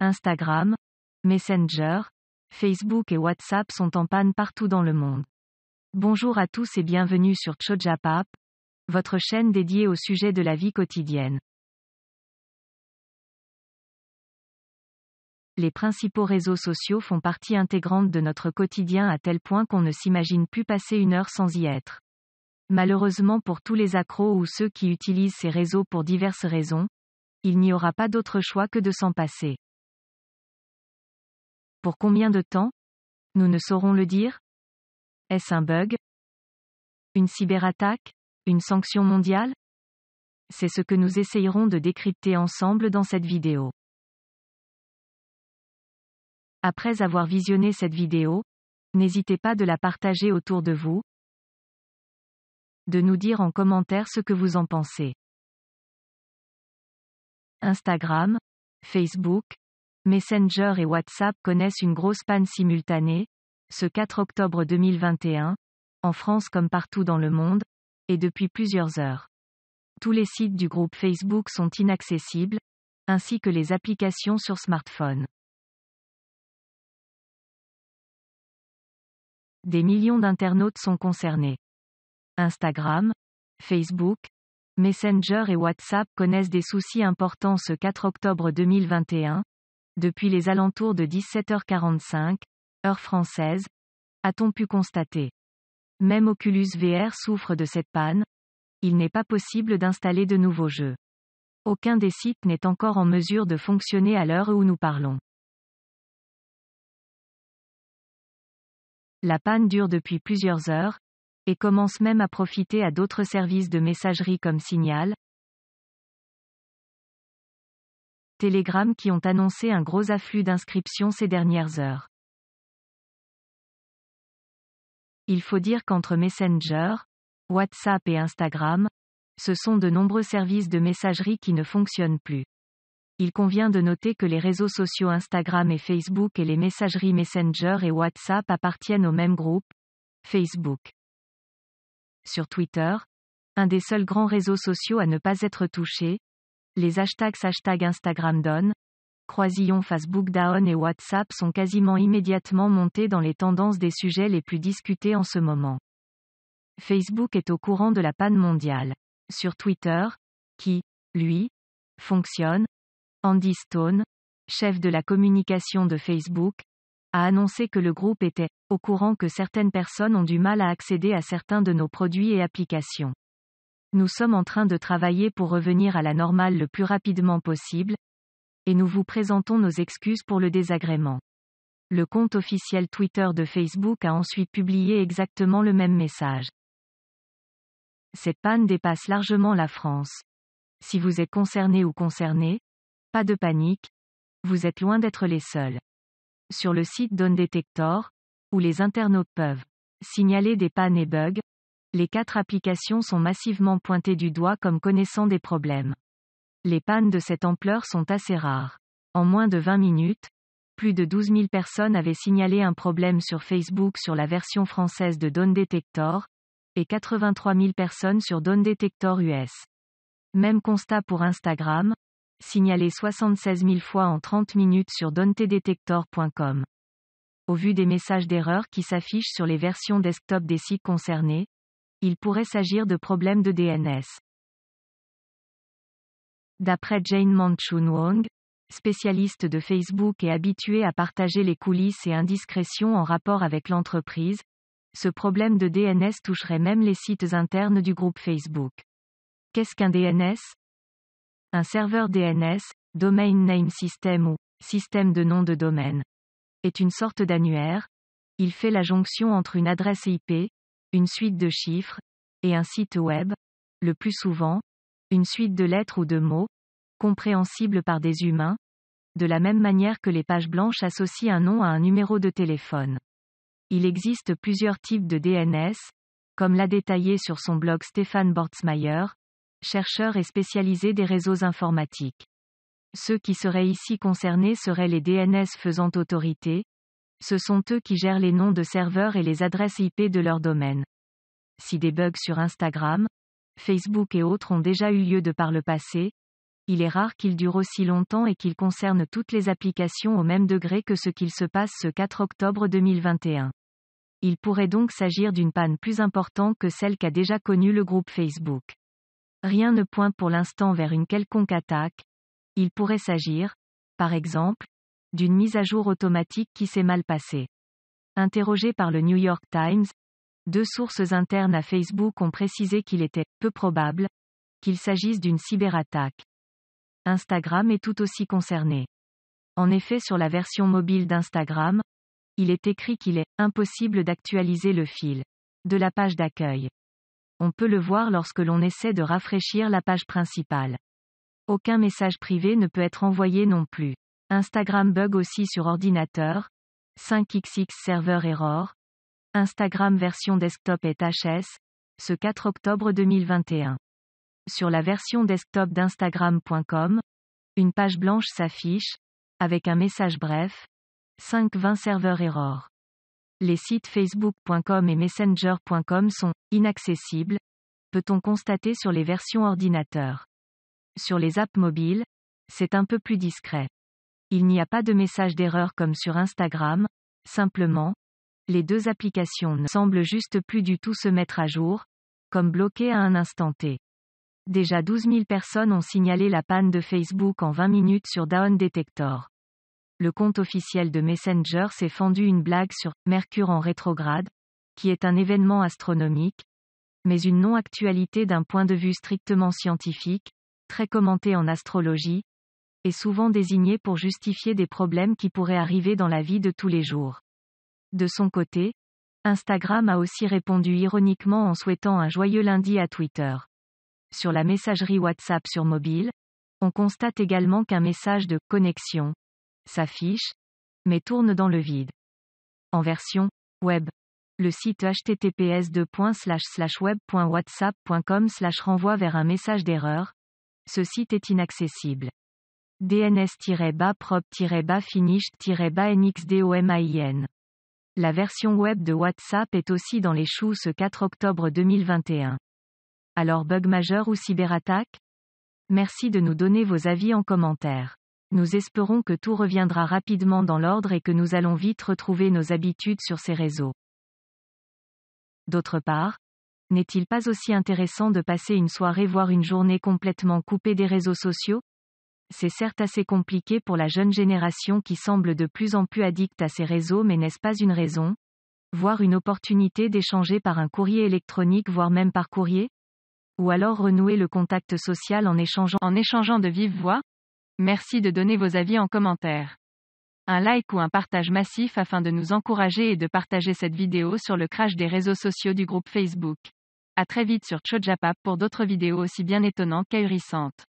Instagram, Messenger, Facebook et WhatsApp sont en panne partout dans le monde. Bonjour à tous et bienvenue sur Chojapap, votre chaîne dédiée au sujet de la vie quotidienne. Les principaux réseaux sociaux font partie intégrante de notre quotidien à tel point qu'on ne s'imagine plus passer une heure sans y être. Malheureusement pour tous les accros ou ceux qui utilisent ces réseaux pour diverses raisons, il n'y aura pas d'autre choix que de s'en passer. Pour combien de temps Nous ne saurons le dire Est-ce un bug Une cyberattaque Une sanction mondiale C'est ce que nous essayerons de décrypter ensemble dans cette vidéo. Après avoir visionné cette vidéo, n'hésitez pas de la partager autour de vous, de nous dire en commentaire ce que vous en pensez. Instagram, Facebook, Messenger et WhatsApp connaissent une grosse panne simultanée, ce 4 octobre 2021, en France comme partout dans le monde, et depuis plusieurs heures. Tous les sites du groupe Facebook sont inaccessibles, ainsi que les applications sur smartphone. Des millions d'internautes sont concernés. Instagram, Facebook, Messenger et WhatsApp connaissent des soucis importants ce 4 octobre 2021, depuis les alentours de 17h45, heure française, a-t-on pu constater. Même Oculus VR souffre de cette panne, il n'est pas possible d'installer de nouveaux jeux. Aucun des sites n'est encore en mesure de fonctionner à l'heure où nous parlons. La panne dure depuis plusieurs heures, et commence même à profiter à d'autres services de messagerie comme Signal, Telegram qui ont annoncé un gros afflux d'inscriptions ces dernières heures. Il faut dire qu'entre Messenger, WhatsApp et Instagram, ce sont de nombreux services de messagerie qui ne fonctionnent plus. Il convient de noter que les réseaux sociaux Instagram et Facebook et les messageries Messenger et WhatsApp appartiennent au même groupe, Facebook. Sur Twitter, un des seuls grands réseaux sociaux à ne pas être touché, les hashtags hashtag Instagram Facebook et WhatsApp sont quasiment immédiatement montés dans les tendances des sujets les plus discutés en ce moment. Facebook est au courant de la panne mondiale. Sur Twitter, qui, lui, fonctionne, Andy Stone, chef de la communication de Facebook, a annoncé que le groupe était au courant que certaines personnes ont du mal à accéder à certains de nos produits et applications. Nous sommes en train de travailler pour revenir à la normale le plus rapidement possible, et nous vous présentons nos excuses pour le désagrément. Le compte officiel Twitter de Facebook a ensuite publié exactement le même message. Cette panne dépasse largement la France. Si vous êtes concerné ou concerné, pas de panique, vous êtes loin d'être les seuls. Sur le site Done Detector, où les internautes peuvent signaler des pannes et bugs, les quatre applications sont massivement pointées du doigt comme connaissant des problèmes. Les pannes de cette ampleur sont assez rares. En moins de 20 minutes, plus de 12 000 personnes avaient signalé un problème sur Facebook sur la version française de Dawn Detector, et 83 000 personnes sur Dawn Detector US. Même constat pour Instagram, signalé 76 000 fois en 30 minutes sur Don'tedetector.com. Au vu des messages d'erreur qui s'affichent sur les versions desktop des sites concernés, il pourrait s'agir de problèmes de DNS. D'après Jane Manchun Wong, spécialiste de Facebook et habituée à partager les coulisses et indiscrétions en rapport avec l'entreprise, ce problème de DNS toucherait même les sites internes du groupe Facebook. Qu'est-ce qu'un DNS Un serveur DNS, Domain Name System ou Système de nom de domaine, est une sorte d'annuaire. Il fait la jonction entre une adresse IP, une suite de chiffres, et un site web, le plus souvent, une suite de lettres ou de mots, compréhensibles par des humains, de la même manière que les pages blanches associent un nom à un numéro de téléphone. Il existe plusieurs types de DNS, comme l'a détaillé sur son blog Stéphane Bortzmaier, chercheur et spécialisé des réseaux informatiques. Ceux qui seraient ici concernés seraient les DNS faisant autorité, ce sont eux qui gèrent les noms de serveurs et les adresses IP de leur domaine. Si des bugs sur Instagram, Facebook et autres ont déjà eu lieu de par le passé, il est rare qu'ils durent aussi longtemps et qu'ils concernent toutes les applications au même degré que ce qu'il se passe ce 4 octobre 2021. Il pourrait donc s'agir d'une panne plus importante que celle qu'a déjà connue le groupe Facebook. Rien ne pointe pour l'instant vers une quelconque attaque. Il pourrait s'agir, par exemple, d'une mise à jour automatique qui s'est mal passée. Interrogé par le New York Times, deux sources internes à Facebook ont précisé qu'il était peu probable qu'il s'agisse d'une cyberattaque. Instagram est tout aussi concerné. En effet, sur la version mobile d'Instagram, il est écrit qu'il est impossible d'actualiser le fil de la page d'accueil. On peut le voir lorsque l'on essaie de rafraîchir la page principale. Aucun message privé ne peut être envoyé non plus. Instagram bug aussi sur ordinateur. 5xx serveur error. Instagram version desktop et HS. Ce 4 octobre 2021. Sur la version desktop d'Instagram.com, une page blanche s'affiche, avec un message bref. 520 serveur error. Les sites facebook.com et messenger.com sont inaccessibles, peut-on constater sur les versions ordinateur. Sur les apps mobiles, c'est un peu plus discret. Il n'y a pas de message d'erreur comme sur Instagram, simplement, les deux applications ne semblent juste plus du tout se mettre à jour, comme bloquées à un instant T. Déjà 12 000 personnes ont signalé la panne de Facebook en 20 minutes sur Down Detector. Le compte officiel de Messenger s'est fendu une blague sur Mercure en rétrograde, qui est un événement astronomique, mais une non-actualité d'un point de vue strictement scientifique, très commentée en astrologie, est souvent désigné pour justifier des problèmes qui pourraient arriver dans la vie de tous les jours. De son côté, Instagram a aussi répondu ironiquement en souhaitant un joyeux lundi à Twitter. Sur la messagerie WhatsApp sur mobile, on constate également qu'un message de connexion s'affiche, mais tourne dans le vide. En version web, le site https web.whatsapp.com renvoie vers un message d'erreur. Ce site est inaccessible dns ba prop ba finished ba nxdomain La version web de WhatsApp est aussi dans les choux ce 4 octobre 2021. Alors bug majeur ou cyberattaque Merci de nous donner vos avis en commentaire. Nous espérons que tout reviendra rapidement dans l'ordre et que nous allons vite retrouver nos habitudes sur ces réseaux. D'autre part, n'est-il pas aussi intéressant de passer une soirée voire une journée complètement coupée des réseaux sociaux c'est certes assez compliqué pour la jeune génération qui semble de plus en plus addicte à ces réseaux mais n'est-ce pas une raison Voire une opportunité d'échanger par un courrier électronique voire même par courrier Ou alors renouer le contact social en échangeant, en échangeant de vive voix Merci de donner vos avis en commentaire. Un like ou un partage massif afin de nous encourager et de partager cette vidéo sur le crash des réseaux sociaux du groupe Facebook. À très vite sur Chojapap pour d'autres vidéos aussi bien étonnantes qu'ahurissantes.